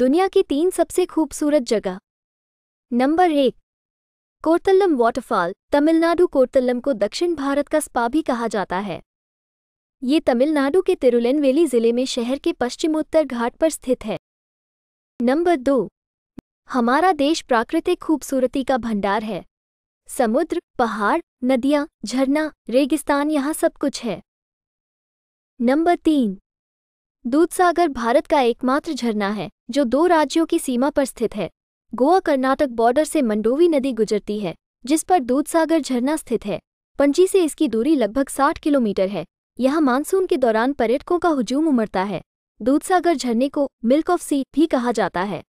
दुनिया की तीन सबसे खूबसूरत जगह नंबर एक कोर्तल्लम वाटरफॉल तमिलनाडु कोर्तल्लम को दक्षिण भारत का स्पा भी कहा जाता है ये तमिलनाडु के तिरुलेनवेली जिले में शहर के पश्चिमोत्तर घाट पर स्थित है नंबर दो हमारा देश प्राकृतिक खूबसूरती का भंडार है समुद्र पहाड़ नदियां झरना रेगिस्तान यहाँ सब कुछ है नंबर तीन दूधसागर भारत का एकमात्र झरना है जो दो राज्यों की सीमा पर स्थित है गोवा कर्नाटक बॉर्डर से मंडोवी नदी गुजरती है जिस पर दूधसागर झरना स्थित है पंजी से इसकी दूरी लगभग 60 किलोमीटर है यहाँ मानसून के दौरान पर्यटकों का हुजूम उमड़ता है दूधसागर झरने को मिल्क ऑफ सी भी कहा जाता है